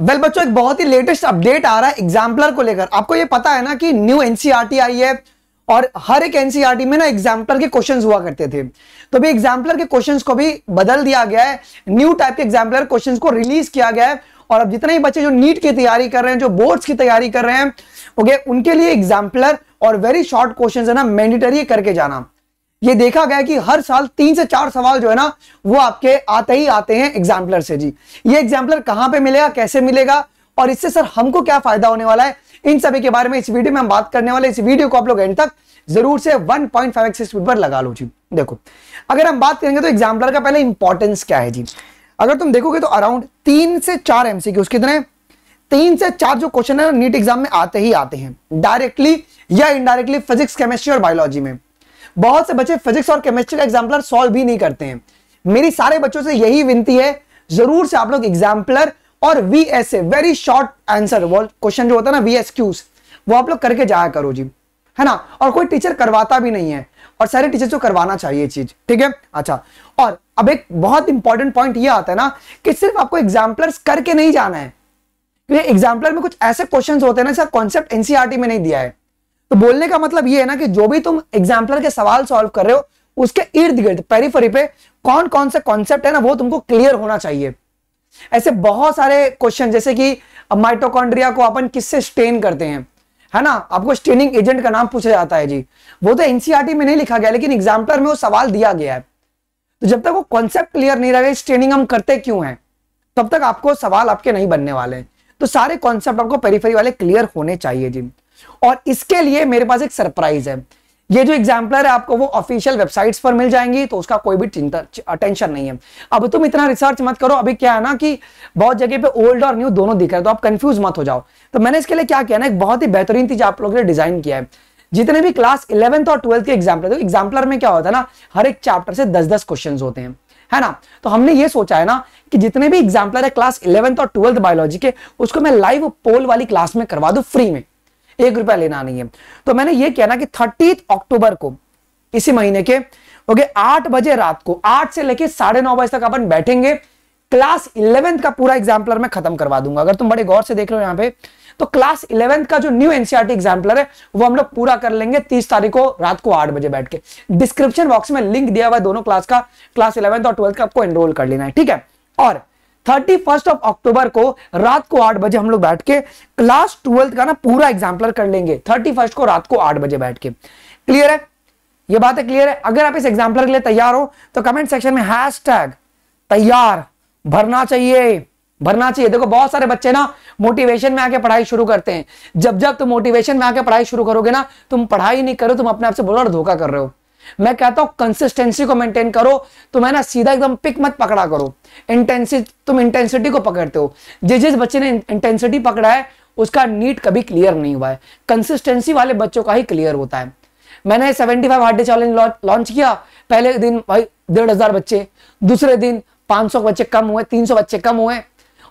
well बच्चों एक बहुत ही लेटेस्ट अपडेट आ रहा है एग्जाम्पलर को लेकर आपको ये पता है ना कि न्यू एनसीईआरटी e आई है और हर एक एनसीईआरटी e में ना एग्जाम्पलर के क्वेश्चंस हुआ करते थे तो भी एग्जाम्पलर के क्वेश्चंस को भी बदल दिया गया है न्यू टाइप के एग्जाम्पलर क्वेश्चंस को रिलीज किया गया है और अब जितने ही बच्चे जो नीट की तैयारी कर रहे हैं जो बोर्ड्स की तैयारी कर रहे हैं ओके उनके लिए एग्जाम्पलर और वेरी शॉर्ट क्वेश्चन है ना मैंडेटरी करके जाना ये देखा गया कि हर साल तीन से चार सवाल जो है ना वो आपके आते ही आते हैं एग्जाम्पलर से जी ये एग्जाम्पलर कहां पे मिलेगा कैसे मिलेगा और इससे सर हमको क्या फायदा होने वाला है इन सभी के बारे में इस वीडियो में हम बात करने वाले इस वीडियो को आप लोग एंड तक जरूर से 1.5 पॉइंट स्पीड पर लगा लो जी देखो अगर हम बात करेंगे तो एग्जाम्पलर का पहले इंपॉर्टेंस क्या है जी अगर तुम देखोगे तो अराउंड तीन से चार एमसी उसके कितने तीन से चार जो क्वेश्चन है नीट एग्जाम में आते ही आते हैं डायरेक्टली या इनडायरेक्टली फिजिक्स केमिस्ट्री और बायोलॉजी में बहुत से बच्चे फिजिक्स और केमिस्ट्री का एग्जाम्पलर सॉल्व भी नहीं करते हैं मेरी सारे बच्चों से यही विनती है जरूर से आप लोग एग्जाम्पलर और V S A very short answer वो क्वेश्चन जो होता है ना वी एस क्यूज वो आप लोग करके जाया करो जी है ना और कोई टीचर करवाता भी नहीं है और सारे टीचर्स को करवाना चाहिए चीज ठीक है अच्छा और अब एक बहुत इंपॉर्टेंट पॉइंट ये आता है ना कि सिर्फ आपको एग्जाम्पलर्स करके नहीं जाना है एग्जाम्पलर में कुछ ऐसे क्वेश्चंस होते हैं ना जिसका कॉन्सेप्ट एनसीआरटी e में नहीं दिया है तो बोलने का मतलब ये है ना कि जो भी तुम एग्जाम्पलर के सवाल सॉल्व कर रहे हो उसके इर्द गिर्द पेरीफरी पे कौन कौन से कॉन्सेप्ट है ना वो तुमको क्लियर होना चाहिए ऐसे बहुत सारे क्वेश्चन जैसे कि माइटोकॉन्ड्रिया को अपन किससे स्टेन करते हैं है ना आपको स्टेनिंग एजेंट का नाम पूछा जाता है जी वो तो एनसीआरटी e में नहीं लिखा गया लेकिन एग्जाम्पलर में वो सवाल दिया गया है तो जब तक वो कॉन्सेप्ट क्लियर नहीं रहेगा स्टेनिंग हम करते क्यों है तब तक आपको सवाल आपके नहीं बनने वाले तो सारे कॉन्सेप्ट आपको पेरीफरी वाले क्लियर होने चाहिए जी और इसके लिए मेरे पास एक सरप्राइज है ये जो एग्जाम्पलर है आपको वो ऑफिशियल वेबसाइट्स पर मिल जाएंगी तो उसका कोई भी टेंशन नहीं है अब तुम इतना रिसर्च मत करो अभी क्या है ना कि बहुत जगह पे ओल्ड और न्यू दोनों दिख रहे तो आप कंफ्यूज मत हो जाओ तो मैंने इसके लिए क्या किया ना एक बहुत ही बेहतरीन चीज आप लोगों ने डिजाइन किया है जितने भी क्लास इलेवंथ और ट्वेल्थ के एग्जाम्पल तो एग्जाम्पलर में क्या होता है ना हर एक चैप्टर से दस दस क्वेश्चन होते हैं है ना तो हमने ये सोचा है ना कि जितने भी एग्जाम्पलर है क्लास इलेवंथ और ट्वेल्थ बायोलॉजी के उसको मैं लाइव पोल वाली क्लास में करवा दू फ्री में एक रुपया लेना नहीं है तो मैंने ये किया ना कि थर्टी अक्टूबर को इसी महीने के ओके आठ बजे रात को आठ से लेकर साढ़े नौ बजे तक अपन बैठेंगे क्लास इलेवेंथ का पूरा एग्जाम्पलर मैं खत्म करवा दूंगा अगर तुम बड़े गौर से देख रहे हो यहाँ पे तो क्लास इलेवेंथ का जो न्यू एनसीआरटी एग्जाम्पलर है वो हम लोग पूरा कर लेंगे तीस तारीख को रात को आठ बजे बैठ के डिस्क्रिप्शन बॉक्स में लिंक दिया हुआ है दोनों क्लास का क्लास इलेवेंथ और ट्वेल्थ का आपको एनरोल कर लेना है ठीक है और थर्टी फर्स्ट ऑफ अक्टूबर को रात को आठ बजे हम लोग बैठ के क्लास ट्वेल्थ का ना पूरा एग्जाम्पलर कर लेंगे थर्टी फर्स्ट को रात को आठ बजे बैठ के क्लियर है ये बात है क्लियर है अगर आप इस एग्जाम्पलर के लिए तैयार हो तो कमेंट सेक्शन में हैश तैयार भरना चाहिए भरना चाहिए देखो बहुत सारे बच्चे ना मोटिवेशन में आके पढ़ाई शुरू करते हैं जब जब तुम मोटिवेशन में आके पढ़ाई शुरू करोगे ना तुम पढ़ाई नहीं करो तुम अपने आप से बोलो और धोखा कर रहे हो मैं कहता हूं कंसिस्टेंसी को मेंटेन करो तो मैं ना सीधा एकदम पिक मत पकड़ा करो इंटेंसिटी तुम इंटेंसिटी को पकड़ते हो जिस जिस बच्चे ने इंटेंसिटी पकड़ा है उसका नीट कभी क्लियर नहीं हुआ है कंसिस्टेंसी वाले बच्चों का ही क्लियर होता है मैंने 75 five hard day challenge launch किया पहले दिन भाई डेढ़ हजार बच्चे दूसरे दिन 500 बच्चे कम हुए 300 बच्चे कम हुए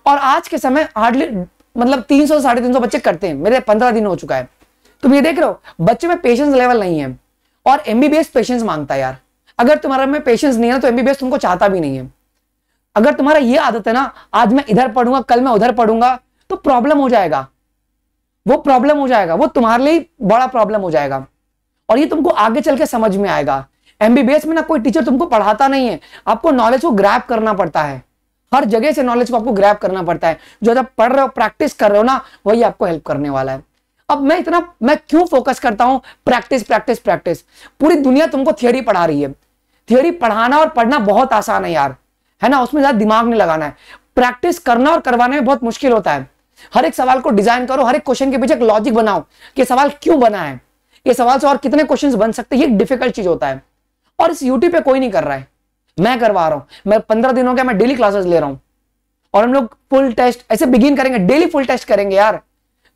और आज के समय हार्डली मतलब 300 सौ साढ़े तीन बच्चे करते हैं मेरे 15 दिन हो चुका है तुम ये देख रहे हो बच्चे में पेशेंस लेवल नहीं है और एमबीबीएस पेशेंस मांगता है यार अगर तुम्हारा में पेशेंस नहीं है तो एमबीबीएस तुमको चाहता भी नहीं है अगर तुम्हारा ये आदत है ना आज मैं इधर पढ़ूंगा कल मैं उधर पढ़ूंगा तो प्रॉब्लम हो जाएगा वो प्रॉब्लम हो जाएगा वो तुम्हारे लिए बड़ा प्रॉब्लम हो जाएगा और ये तुमको आगे चल के समझ में आएगा एमबीबीएस में ना कोई टीचर तुमको पढ़ाता नहीं है आपको नॉलेज को ग्रैप करना पड़ता है हर जगह से नॉलेज को आपको ग्रैप करना पड़ता है जो जब पढ़ रहे हो प्रैक्टिस कर रहे हो ना वही आपको हेल्प करने वाला है अब मैं इतना मैं क्यों फोकस करता हूं प्रैक्टिस प्रैक्टिस प्रैक्टिस पूरी दुनिया तुमको थियोरी पढ़ा रही है थियोरी पढ़ाना और पढ़ना बहुत आसान है यार है ना उसमें ज्यादा दिमाग नहीं लगाना है प्रैक्टिस करना और करवाने में बहुत मुश्किल होता है हर एक सवाल को डिजाइन करो हर एक क्वेश्चन के पीछे एक लॉजिक बनाओ कि सवाल क्यों बना है ये सवाल से और कितने क्वेश्चंस बन सकते हैं ये डिफिकल्ट चीज होता है और इस यूट्यूब पे कोई नहीं कर रहा है मैं करवा रहा हूं मैं पंद्रह दिनों के मैं डेली क्लासेस ले रहा हूं और हम लोग फुल टेस्ट ऐसे बिगिन करेंगे डेली फुल टेस्ट करेंगे यार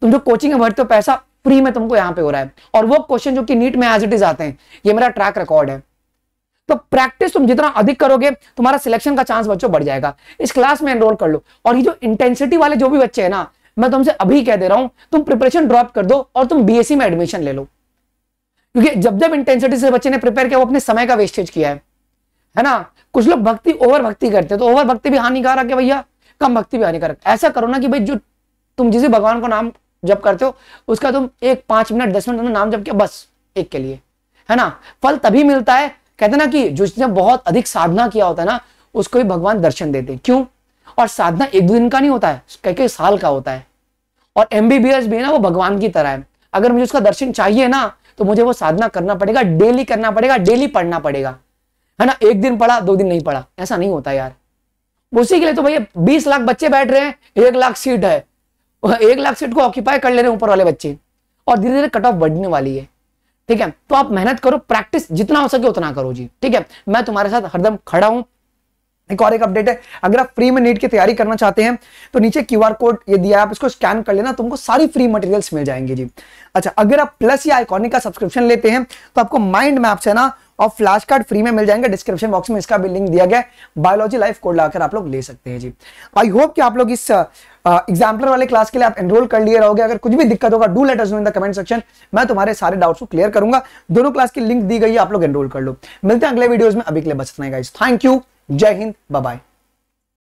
तुम जो कोचिंग में भरते हो पैसा फ्री में तुमको यहाँ पे हो रहा है और वो क्वेश्चन जो कि नीट में एज इट इज आते हैं ये मेरा ट्रैक रिकॉर्ड है तो प्रैक्टिस तुम जितना अधिक करोगे तुम्हारा सिलेक्शन का चांस बच्चों बढ़ जाएगा इस क्लास में एनरोल कर लो और ये जो इंटेंसिटी वाले जो भी बच्चे हैं ना मैं तुमसे अभी कह दे रहा हूं तुम प्रिपरेशन ड्रॉप कर दो और तुम बीएससी e में एडमिशन ले लो क्योंकि जब जब इंटेंसिटी से बच्चे ने प्रिपेयर किया वो अपने समय का वेस्टेज किया है है ना कुछ लोग भक्ति ओवर भक्ति करते हैं तो ओवर भक्ति भी हानिकारक है भैया कम भक्ति भी हानिकारक ऐसा करो ना कि भाई जो तुम जिसे भगवान को नाम जब करते हो उसका तुम एक पांच मिनट दस मिनट नाम जब किया बस एक के लिए है ना फल तभी मिलता है कहते ना कि जिसने बहुत अधिक साधना किया होता है ना उसको ही भगवान दर्शन देते हैं क्यों और साधना एक दो दिन का नहीं होता है कई कई साल का होता है और एमबीबीएस भी है ना वो भगवान की तरह है अगर मुझे उसका दर्शन चाहिए ना तो मुझे वो साधना करना पड़ेगा डेली करना पड़ेगा डेली पढ़ना पड़ेगा है ना एक दिन पढ़ा दो दिन नहीं पढ़ा ऐसा नहीं होता यार उसी के लिए तो भैया बीस लाख बच्चे बैठ रहे हैं एक लाख सीट है एक लाख सीट को ऑक्यूपाई कर ले रहे हैं ऊपर वाले बच्चे और धीरे धीरे कट ऑफ बढ़ने वाली है ठीक है तो आप मेहनत करो प्रैक्टिस जितना हो सके उतना करो जी ठीक है मैं तुम्हारे साथ हरदम खड़ा हूं एक और एक अपडेट है अगर आप फ्री में नीट की तैयारी करना चाहते हैं तो नीचे क्यू कोड ये दिया है आप इसको स्कैन कर लेना तुमको सारी फ्री मटेरियल्स मिल जाएंगे जी अच्छा अगर आप प्लस या आइकॉनिक का सब्सक्रिप्शन लेते हैं तो आपको माइंड मैप से ना और फ्लैश कार्ड फ्री में मिल जाएंगे डिस्क्रिप्शन बॉक्स में इसका भी लिंक दिया गया बायोलॉजी लाइफ कोड लाकर आप लोग ले सकते हैं जी आई होप कि आप लोग इस एग्जाम्पलर वाले क्लास के लिए आप एनरोल कर लिए रहोगे अगर कुछ भी दिक्कत होगा do let us know in the comment section मैं तुम्हारे सारे डाउट्स को क्लियर करूंगा दोनों क्लास की लिंक दी गई है आप लोग एनरोल कर लो मिलते हैं अगले वीडियोज में अभी के लिए बचना थैंक यू जय हिंद बाय